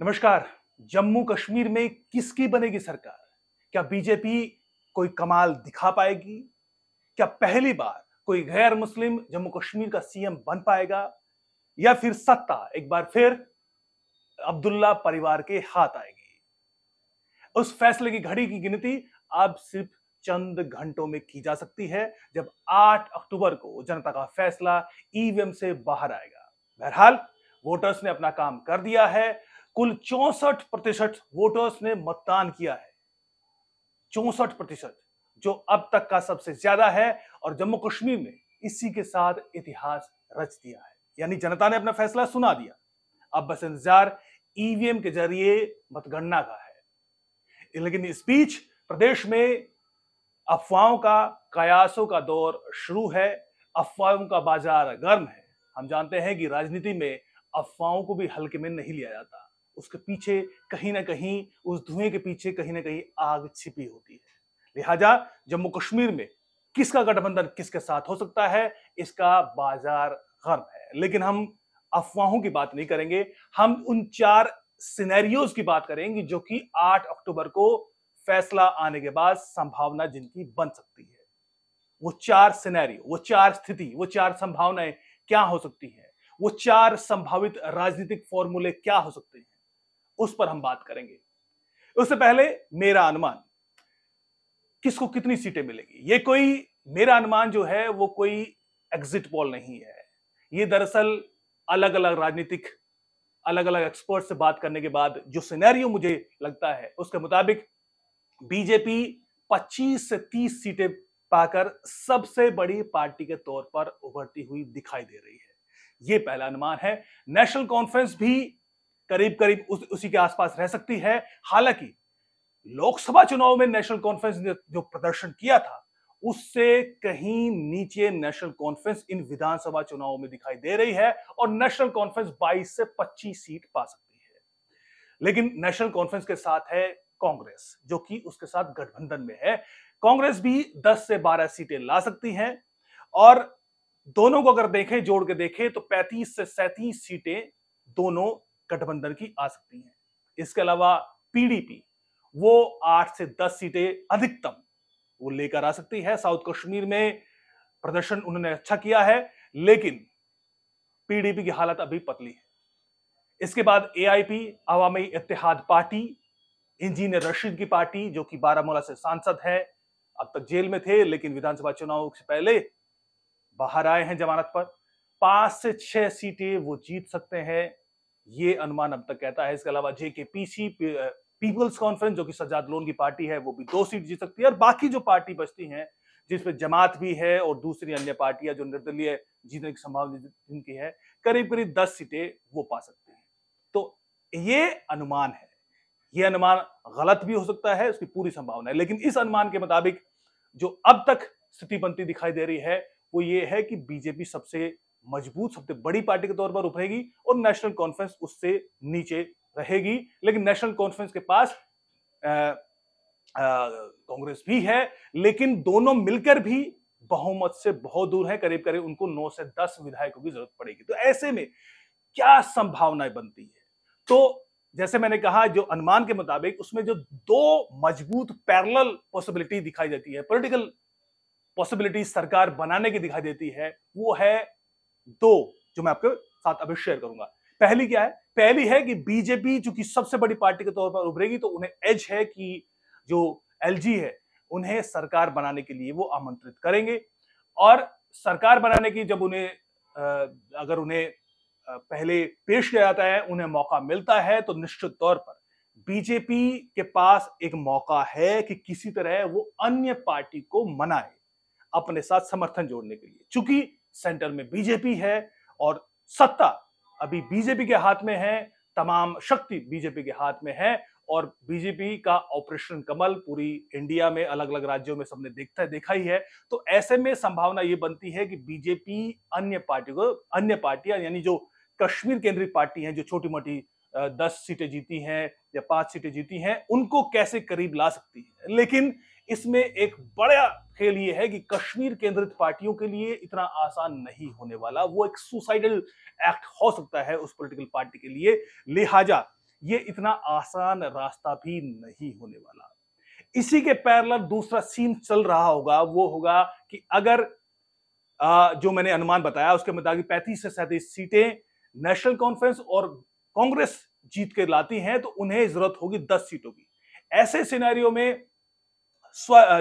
नमस्कार जम्मू कश्मीर में किसकी बनेगी सरकार क्या बीजेपी कोई कमाल दिखा पाएगी क्या पहली बार कोई गैर मुस्लिम जम्मू कश्मीर का सीएम बन पाएगा या फिर सत्ता एक बार फिर अब्दुल्ला परिवार के हाथ आएगी उस फैसले की घड़ी की गिनती अब सिर्फ चंद घंटों में की जा सकती है जब 8 अक्टूबर को जनता का फैसला ईवीएम से बाहर आएगा बहरहाल वोटर्स ने अपना काम कर दिया है कुल चौसठ प्रतिशत वोटर्स ने मतदान किया है चौसठ प्रतिशत जो अब तक का सबसे ज्यादा है और जम्मू कश्मीर ने इसी के साथ इतिहास रच दिया है यानी जनता ने अपना फैसला सुना दिया अब बस इंतजार ईवीएम e के जरिए मतगणना का है लेकिन इस बीच प्रदेश में अफवाहों का कयासों का दौर शुरू है अफवाहों का बाजार गर्म है हम जानते हैं कि राजनीति में अफवाहों को भी हल्के में नहीं लिया जाता उसके पीछे कहीं ना कहीं उस धुएं के पीछे कहीं ना कहीं आग छिपी होती है लिहाजा जम्मू कश्मीर में किसका गठबंधन किसके साथ हो सकता है इसका बाजार गर्म है लेकिन हम अफवाहों की बात नहीं करेंगे हम उन चार सिनेरियोज की बात करेंगे जो कि 8 अक्टूबर को फैसला आने के बाद संभावना जिनकी बन सकती है वो चार सिनेरियो वो चार स्थिति वो चार संभावनाएं क्या हो सकती हैं वो चार संभावित राजनीतिक फॉर्मूले क्या हो सकते हैं उस पर हम बात करेंगे उससे पहले मेरा अनुमान किसको कितनी सीटें मिलेगी ये कोई मेरा अनुमान जो है वो कोई एग्जिट पोल नहीं है ये दरअसल अलग अलग राजनीतिक अलग अलग एक्सपर्ट से बात करने के बाद जो सिनेरियो मुझे लगता है उसके मुताबिक बीजेपी 25 से 30 सीटें पाकर सबसे बड़ी पार्टी के तौर पर उभरती हुई दिखाई दे रही है ये पहला अनुमान है नेशनल कॉन्फ्रेंस भी करीब करीब उस, उसी के आसपास रह सकती है हालांकि लोकसभा चुनाव में नेशनल कॉन्फ्रेंस ने जो प्रदर्शन किया था उससे कहीं नीचे नेशनल कॉन्फ्रेंस इन विधानसभा चुनाव में दिखाई दे रही है और नेशनल कॉन्फ्रेंस 22 से 25 सीट पा सकती है लेकिन नेशनल कॉन्फ्रेंस के साथ है कांग्रेस जो कि उसके साथ गठबंधन में है कांग्रेस भी 10 से 12 सीटें ला सकती हैं और दोनों को अगर देखें जोड़ के देखें तो 35 से सैतीस सीटें दोनों गठबंधन की आ सकती हैं इसके अलावा पीडीपी वो आठ से दस सीटें अधिकतम वो लेकर आ सकती है साउथ कश्मीर में प्रदर्शन उन्होंने अच्छा किया है लेकिन पीडीपी की हालत अभी पतली है इसके बाद AIP Awami Ittehad party engineer Rashid की पार्टी जो कि बारामूला से सांसद है अब तक जेल में थे लेकिन विधानसभा चुनाव से पहले बाहर आए हैं जमानत पर पांच से छह सीटें वो जीत सकते हैं ये अनुमान अब तक कहता है इसके अलावा जेके पीसी पीपल्स कॉन्फ्रेंस जो कि सज्जाद लोन की पार्टी है वो भी दो सीट जीत सकती है और बाकी जो पार्टी बचती है जिसमें जमात भी है और दूसरी अन्य पार्टियां जो निर्दलीय जीतने की संभावना जिनकी है करीब करीब दस सीटें वो पा सकती हैं तो ये अनुमान है ये अनुमान गलत भी हो सकता है उसकी पूरी संभावना है लेकिन इस अनुमान के मुताबिक जो अब तक स्थिति बनती दिखाई दे रही है वो ये है कि बीजेपी सबसे मजबूत सबसे बड़ी पार्टी के तौर पर उभरेगी और नेशनल कॉन्फ्रेंस उससे नीचे रहेगी लेकिन नेशनल कॉन्फ्रेंस के पास कांग्रेस भी है लेकिन दोनों मिलकर भी बहुमत से बहुत दूर है करीब करीब उनको नौ से दस विधायकों की जरूरत पड़ेगी तो ऐसे में क्या संभावनाएं बनती है तो जैसे मैंने कहा जो अनुमान के मुताबिक उसमें जो दो मजबूत पैरल पॉसिबिलिटी दिखाई देती है पॉलिटिकल पॉसिबिलिटी सरकार बनाने की दिखाई देती है वो है दो जो मैं आपके साथ अभी शेयर करूंगा पहली क्या है पहली है कि बीजेपी चूंकि सबसे बड़ी पार्टी के तौर पर उभरेगी तो उन्हें एज है कि जो एल है उन्हें सरकार बनाने के लिए वो आमंत्रित करेंगे और सरकार बनाने की जब उन्हें अगर उन्हें पहले पेश किया जाता है उन्हें मौका मिलता है तो निश्चित तौर पर बीजेपी के पास एक मौका है कि किसी तरह वो अन्य पार्टी को मनाए अपने साथ समर्थन जोड़ने के लिए चूंकि सेंटर में बीजेपी है और सत्ता अभी बीजेपी के हाथ में है तमाम शक्ति बीजेपी के हाथ में है और बीजेपी का ऑपरेशन कमल पूरी इंडिया में अलग अलग राज्यों में सबने देखता है देखा ही है तो ऐसे में संभावना ये बनती है कि बीजेपी अन्य पार्टी को अन्य पार्टियां यानी जो कश्मीर केंद्रीय पार्टी है जो छोटी मोटी दस सीटें जीती हैं या पांच सीटें जीती हैं उनको कैसे करीब ला सकती है लेकिन इसमें एक बड़ा खेल ये है कि कश्मीर केंद्रित पार्टियों के लिए इतना आसान नहीं होने वाला वो एक सुसाइडल एक्ट हो सकता है उस पॉलिटिकल पार्टी के लिए लिहाजा ये इतना आसान रास्ता भी नहीं होने वाला इसी के पैरल दूसरा सीन चल रहा होगा वो होगा कि अगर आ, जो मैंने अनुमान बताया उसके मुताबिक पैंतीस से सैंतीस सीटें नेशनल कॉन्फ्रेंस और कांग्रेस जीत के लाती हैं तो उन्हें जरूरत होगी दस सीटों की ऐसे सिनेरियो में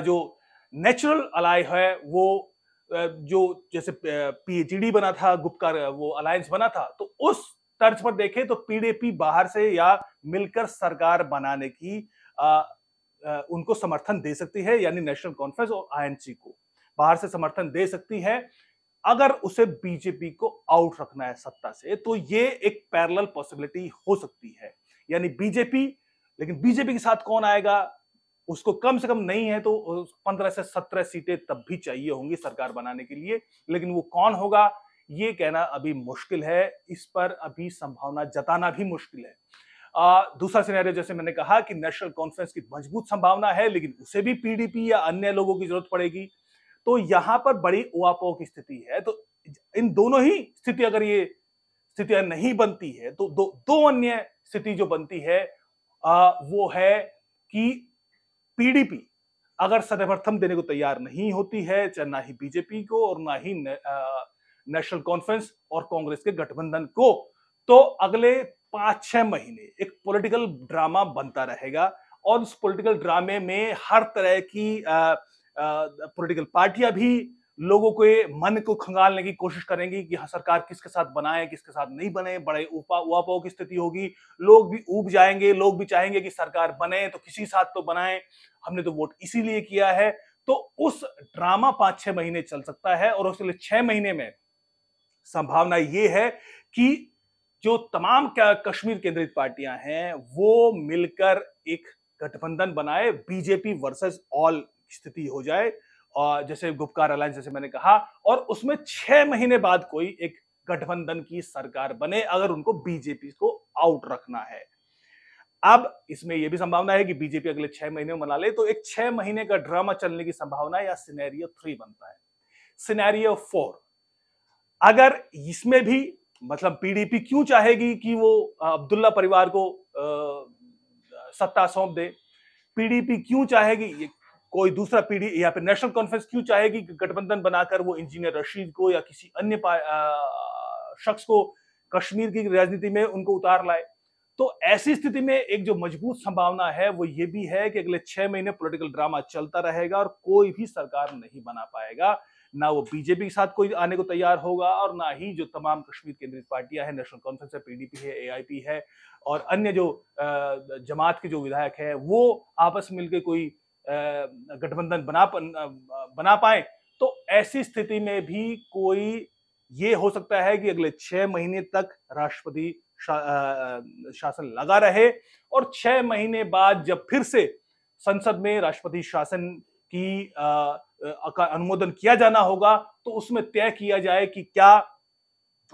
जो नेचुरल अलाय है वो जो जैसे पीएचडी बना था गुप्कार वो अलायंस बना था तो उस तर्ज पर देखें तो पीडीपी बाहर से या मिलकर सरकार बनाने की आ, आ, उनको समर्थन दे सकती है यानी नेशनल कॉन्फ्रेंस और आईएनसी को बाहर से समर्थन दे सकती है अगर उसे बीजेपी को आउट रखना है सत्ता से तो ये एक पैरल पॉसिबिलिटी हो सकती है यानी बीजेपी लेकिन बीजेपी के साथ कौन आएगा उसको कम से कम नहीं है तो पंद्रह से सत्रह सीटें तब भी चाहिए होंगी सरकार बनाने के लिए लेकिन वो कौन होगा ये कहना अभी मुश्किल है इस पर अभी संभावना जताना भी मुश्किल है आ, दूसरा सिनेरियो जैसे मैंने कहा कि नेशनल कॉन्फ्रेंस की मजबूत संभावना है लेकिन उसे भी पीडीपी या अन्य लोगों की जरूरत पड़ेगी तो यहां पर बड़ी ओआपो की स्थिति है तो इन दोनों ही स्थिति अगर ये स्थितियां नहीं बनती है तो दो दो अन्य स्थिति जो बनती है आ, वो है कि पीडीपी अगर सर्वप्रथम देने को तैयार नहीं होती है चाहे ना ही बीजेपी को और ना ही नेशनल कॉन्फ्रेंस और कांग्रेस के गठबंधन को तो अगले पांच छह महीने एक पॉलिटिकल ड्रामा बनता रहेगा और उस पॉलिटिकल ड्रामे में हर तरह की पॉलिटिकल पार्टियां भी लोगों के मन को खंगालने की कोशिश करेंगी कि हाँ, सरकार किसके साथ बनाए किसके साथ नहीं बने बड़े उपा उपाओ की स्थिति होगी लोग भी ऊब जाएंगे लोग भी चाहेंगे कि सरकार बने तो किसी साथ तो बनाए हमने तो वोट इसीलिए किया है तो उस ड्रामा पांच छह महीने चल सकता है और उसके छह महीने में संभावना ये है कि जो तमाम कश्मीर केंद्रित पार्टियां हैं वो मिलकर एक गठबंधन बनाए बीजेपी वर्सेस ऑल स्थिति हो जाए और जैसे गुप्कार अलायंस जैसे मैंने कहा और उसमें छह महीने बाद कोई एक गठबंधन की सरकार बने अगर उनको बीजेपी को आउट रखना है अब इसमें यह भी संभावना है कि बीजेपी अगले छह महीने में मना ले तो एक छह महीने का ड्रामा चलने की संभावना या सिनेरियो थ्री बनता है सिनेरियो फोर अगर इसमें भी मतलब पीडीपी क्यों चाहेगी कि वो अब्दुल्ला परिवार को आ, सत्ता सौंप दे पीडीपी क्यों चाहेगी ये कोई दूसरा पीढ़ी या फिर नेशनल कॉन्फ्रेंस क्यों चाहेगी कि गठबंधन बनाकर वो इंजीनियर रशीद को या किसी अन्य शख्स को कश्मीर की राजनीति में उनको उतार लाए तो ऐसी स्थिति में एक जो मजबूत संभावना है वो ये भी है कि अगले छह महीने पॉलिटिकल ड्रामा चलता रहेगा और कोई भी सरकार नहीं बना पाएगा ना वो बीजेपी के साथ कोई आने को तैयार होगा और ना ही जो तमाम कश्मीर केंद्रित पार्टियां हैं नेशनल कॉन्फ्रेंस है पीडीपी है एआईपी है और अन्य जो जमात के जो विधायक है वो आपस मिलकर कोई गठबंधन बना बना पाए तो ऐसी स्थिति में भी कोई ये हो सकता है कि अगले छह महीने तक राष्ट्रपति शा, शासन लगा रहे और छह महीने बाद जब फिर से संसद में राष्ट्रपति शासन की का अनुमोदन किया जाना होगा तो उसमें तय किया जाए कि क्या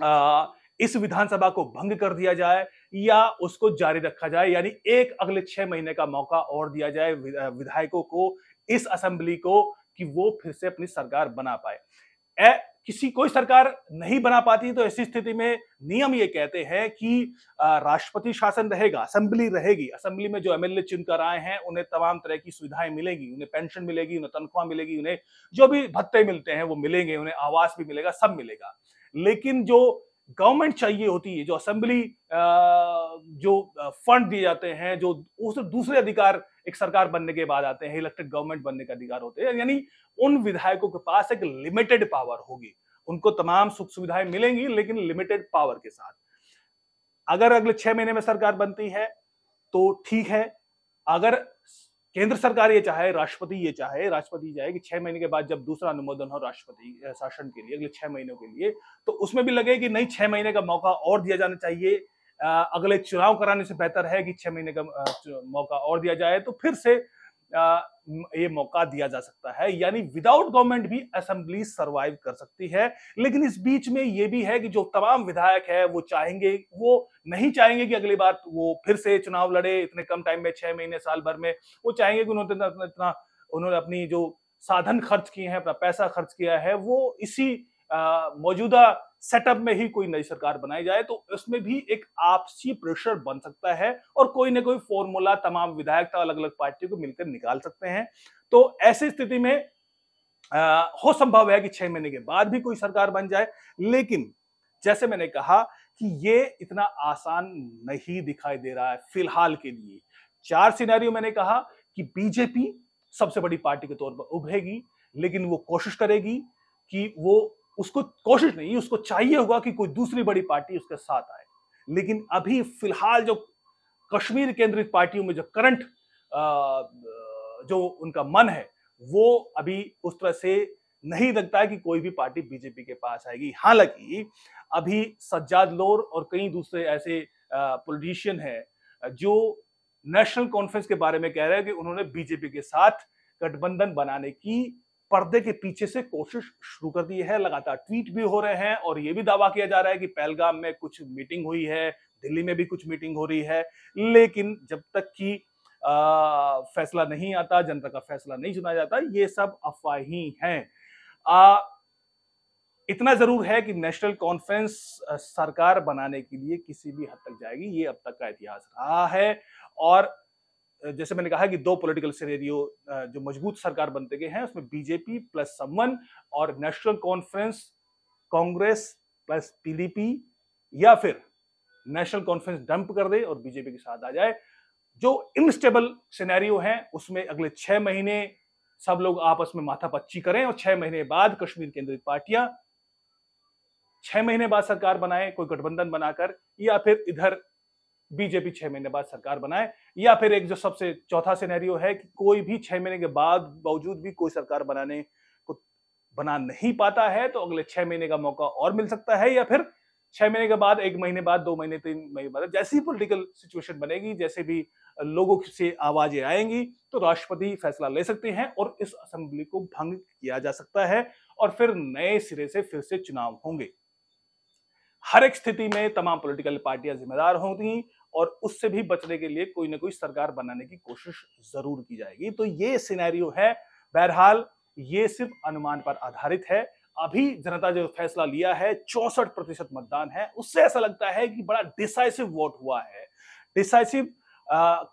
आ, इस विधानसभा को भंग कर दिया जाए या उसको जारी रखा जाए यानी एक अगले छह महीने का मौका और दिया जाए विधायकों को इस असेंबली को कि वो फिर से अपनी सरकार बना पाए ए, किसी कोई सरकार नहीं बना पाती तो ऐसी स्थिति में नियम ये कहते हैं कि राष्ट्रपति शासन रहेगा असेंबली रहेगी असेंबली में जो एमएलए चुनकर आए हैं उन्हें तमाम तरह की सुविधाएं मिलेंगी उन्हें पेंशन मिलेगी उन्हें तनख्वाह मिलेगी उन्हें जो भी भत्ते मिलते हैं वो मिलेंगे उन्हें आवास भी मिलेगा सब मिलेगा लेकिन जो गवर्नमेंट चाहिए होती है जो असेंबली जो फंड दिए जाते हैं जो उस दूसरे अधिकार एक सरकार बनने के बाद आते हैं इलेक्टेड गवर्नमेंट बनने के अधिकार होते हैं यानी उन विधायकों के पास एक लिमिटेड पावर होगी उनको तमाम सुख सुविधाएं मिलेंगी लेकिन लिमिटेड पावर के साथ अगर अगले छह महीने में सरकार बनती है तो ठीक है अगर केंद्र सरकार ये चाहे राष्ट्रपति ये चाहे राष्ट्रपति चाहे कि छह महीने के बाद जब दूसरा अनुमोदन हो राष्ट्रपति शासन के लिए अगले छह महीनों के लिए तो उसमें भी लगे कि नहीं छह महीने का मौका और दिया जाना चाहिए अगले चुनाव कराने से बेहतर है कि छह महीने का मौका और दिया जाए तो फिर से ये मौका दिया जा सकता है यानी विदाउट गवर्नमेंट भी असेंबली सरवाइव कर सकती है लेकिन इस बीच में ये भी है कि जो तमाम विधायक है वो चाहेंगे वो नहीं चाहेंगे कि अगली बार वो फिर से चुनाव लड़े इतने कम टाइम में छह महीने साल भर में वो चाहेंगे कि उन्होंने इतना उन्होंने अपनी जो साधन खर्च किए हैं अपना पैसा खर्च किया है वो इसी मौजूदा सेटअप में ही कोई नई सरकार बनाई जाए तो उसमें भी एक आपसी प्रेशर बन सकता है और कोई ना कोई फॉर्मूला तमाम विधायक अलग अलग पार्टियों को मिलकर निकाल सकते हैं तो ऐसी स्थिति में आ, हो संभव है कि छह महीने के बाद भी कोई सरकार बन जाए लेकिन जैसे मैंने कहा कि ये इतना आसान नहीं दिखाई दे रहा है फिलहाल के लिए चार सिनेरियो मैंने कहा कि बीजेपी सबसे बड़ी पार्टी के तौर पर उभरेगी लेकिन वो कोशिश करेगी कि वो उसको कोशिश नहीं उसको चाहिए होगा कि कोई दूसरी बड़ी पार्टी उसके साथ आए लेकिन अभी फिलहाल जो कश्मीर केंद्रित पार्टियों में जो करंट जो उनका मन है वो अभी उस तरह से नहीं लगता है कि कोई भी पार्टी बीजेपी के पास आएगी हालांकि अभी सज्जाद लोर और कई दूसरे ऐसे पॉलिटिशियन हैं जो नेशनल कॉन्फ्रेंस के बारे में कह रहे हैं कि उन्होंने बीजेपी के साथ गठबंधन बनाने की पर्दे के पीछे से कोशिश शुरू कर दी है लगातार ट्वीट भी हो रहे हैं और यह भी दावा किया जा रहा है कि पहलगाम में कुछ मीटिंग हुई है दिल्ली में भी कुछ मीटिंग हो रही है लेकिन जब तक कि फैसला नहीं आता जनता का फैसला नहीं सुना जाता ये सब अफवाही हैं इतना जरूर है कि नेशनल कॉन्फ्रेंस सरकार बनाने के लिए किसी भी हद तक जाएगी ये अब तक का इतिहास रहा है और जैसे मैंने कहा कि दो पॉलिटिकल सिनेरियो जो मजबूत सरकार बनते गए हैं उसमें बीजेपी प्लस समवन और national conference Congress plus PDP या फिर नेशनल कॉन्फ्रेंस डंप कर दे और बीजेपी के साथ आ जाए जो इनस्टेबल सिनेरियो हैं उसमें अगले छह महीने सब लोग आपस में माथापच्ची करें और छह महीने बाद कश्मीर केंद्रित पार्टियां छह महीने बाद सरकार बनाए कोई गठबंधन बनाकर या फिर इधर बीजेपी छह महीने बाद सरकार बनाए या फिर एक जो सबसे चौथा सिनेरियो है कि कोई भी छह महीने के बाद बावजूद भी कोई सरकार बनाने को बना नहीं पाता है तो अगले छह महीने का मौका और मिल सकता है या फिर छह महीने के बाद एक महीने बाद दो महीने तीन महीने बाद जैसी पॉलिटिकल सिचुएशन बनेगी जैसे भी लोगों से आवाजें आएंगी तो राष्ट्रपति फैसला ले सकते हैं और इस असेंबली को भंग किया जा सकता है और फिर नए सिरे से फिर से चुनाव होंगे हर एक स्थिति में तमाम पॉलिटिकल पार्टियां जिम्मेदार होंगी और उससे भी बचने के लिए कोई ना कोई सरकार बनाने की कोशिश जरूर की जाएगी तो ये सिनेरियो है बहरहाल ये सिर्फ अनुमान पर आधारित है अभी जनता जो फैसला लिया है चौसठ प्रतिशत मतदान है उससे ऐसा लगता है कि बड़ा डिसाइसिव वोट हुआ है डिसाइसिव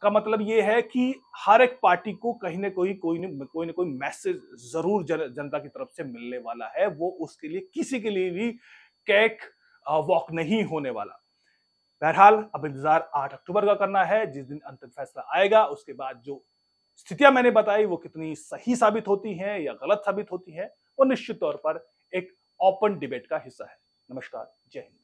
का मतलब ये है कि हर एक पार्टी को कहीं ना कोई कोई ना कोई ना कोई मैसेज जरूर जन, जनता की तरफ से मिलने वाला है वो उसके लिए किसी के लिए भी कैक वॉक नहीं होने वाला बहरहाल अब इंतजार 8 अक्टूबर का करना है जिस दिन अंतिम फैसला आएगा उसके बाद जो स्थितियां मैंने बताई वो कितनी सही साबित होती हैं या गलत साबित होती हैं वो निश्चित तौर पर एक ओपन डिबेट का हिस्सा है नमस्कार जय हिंद